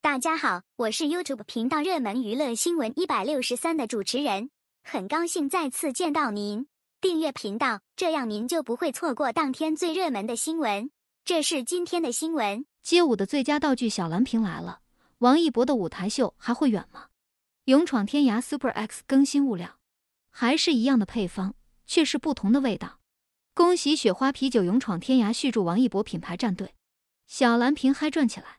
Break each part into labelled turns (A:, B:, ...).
A: 大家好，我是 YouTube 频道热门娱乐新闻一百六十三的主持人，很高兴再次见到您。订阅频道，这样您就不会错过当天最热门的新闻。这是今天的新闻：街舞的最佳道具小蓝瓶来了，王一博的舞台秀还会远吗？勇闯天涯 Super X 更新物料，还是一样的配方，却是不同的味道。恭喜雪花啤酒勇闯天涯续住王一博品牌战队，小蓝瓶嗨转起来。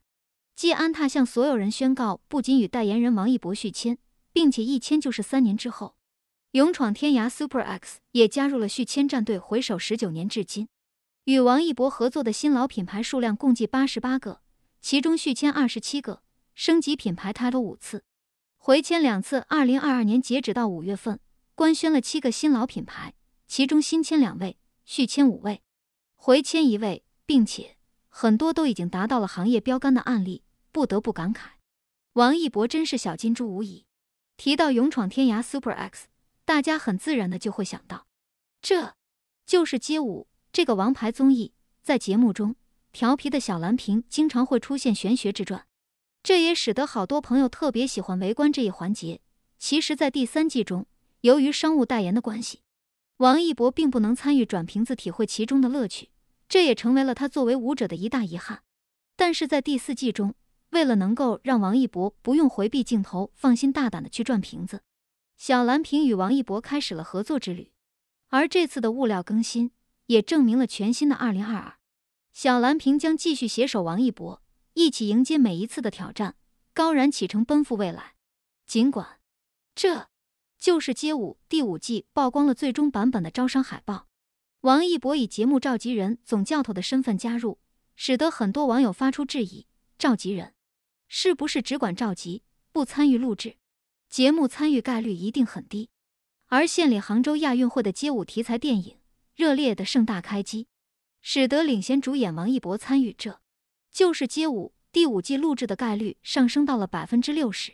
A: 继安踏向所有人宣告，不仅与代言人王一博续签，并且一签就是三年之后，勇闯天涯 Super X 也加入了续签战队。回首十九年至今，与王一博合作的新老品牌数量共计八十八个，其中续签二十七个，升级品牌太多五次，回签两次。二零二二年截止到五月份，官宣了七个新老品牌，其中新签两位，续签五位，回签一位，并且很多都已经达到了行业标杆的案例。不得不感慨，王一博真是小金猪无疑。提到《勇闯天涯》Super X，大家很自然的就会想到，这，就是街舞这个王牌综艺。在节目中，调皮的小蓝瓶经常会出现玄学之转，这也使得好多朋友特别喜欢围观这一环节。其实，在第三季中，由于商务代言的关系，王一博并不能参与转瓶子，体会其中的乐趣，这也成为了他作为舞者的一大遗憾。但是在第四季中，为了能够让王一博不用回避镜头，放心大胆的去转瓶子，小蓝瓶与王一博开始了合作之旅。而这次的物料更新也证明了全新的2022，小蓝瓶将继续携手王一博，一起迎接每一次的挑战，高燃启程奔赴未来。尽管，这，就是街舞第五季曝光了最终版本的招商海报，王一博以节目召集人总教头的身份加入，使得很多网友发出质疑：召集人。是不是只管召集不参与录制？节目参与概率一定很低。而献礼杭州亚运会的街舞题材电影热烈的盛大开机，使得领衔主演王一博参与，这就是街舞第五季录制的概率上升到了百分之六十。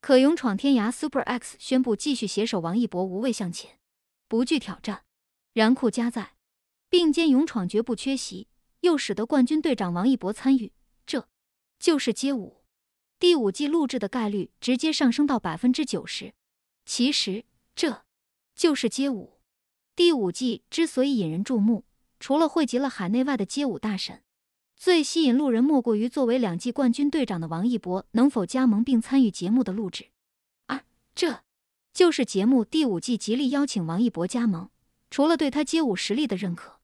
A: 可勇闯天涯 Super X 宣布继续携手王一博无畏向前，不惧挑战，燃酷加载，并肩勇闯绝不缺席，又使得冠军队长王一博参与，这就是街舞。第五季录制的概率直接上升到百分之九十。其实，这就是街舞第五季之所以引人注目，除了汇集了海内外的街舞大神，最吸引路人莫过于作为两季冠军队长的王一博能否加盟并参与节目的录制。而这就是节目第五季极力邀请王一博加盟，除了对他街舞实力的认可、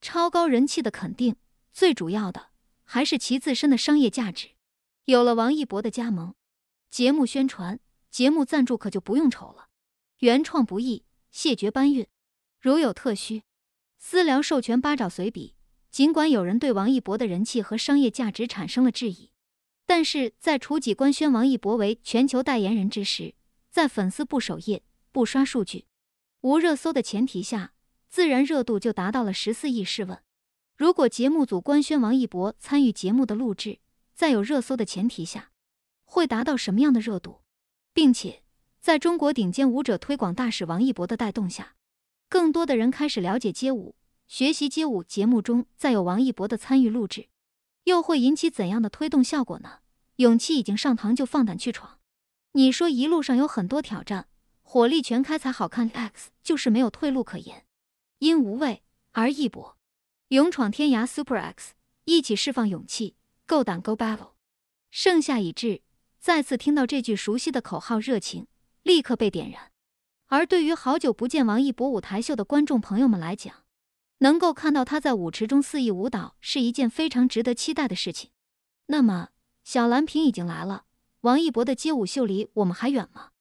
A: 超高人气的肯定，最主要的还是其自身的商业价值。有了王一博的加盟，节目宣传、节目赞助可就不用愁了。原创不易，谢绝搬运。如有特需，私聊授权八爪随笔。尽管有人对王一博的人气和商业价值产生了质疑，但是在楚几官宣王一博为全球代言人之时，在粉丝不首页、不刷数据、无热搜的前提下，自然热度就达到了十四亿。试问，如果节目组官宣王一博参与节目的录制？在有热搜的前提下，会达到什么样的热度？并且在中国顶尖舞者推广大使王一博的带动下，更多的人开始了解街舞、学习街舞。节目中再有王一博的参与录制，又会引起怎样的推动效果呢？勇气已经上膛，就放胆去闯。你说一路上有很多挑战，火力全开才好看。X 就是没有退路可言，因无畏而一搏，勇闯天涯。Super X 一起释放勇气。够胆，o battle！盛夏已至，再次听到这句熟悉的口号，热情立刻被点燃。而对于好久不见王一博舞台秀的观众朋友们来讲，能够看到他在舞池中肆意舞蹈是一件非常值得期待的事情。那么，小蓝瓶已经来了，王一博的街舞秀离我们还远吗？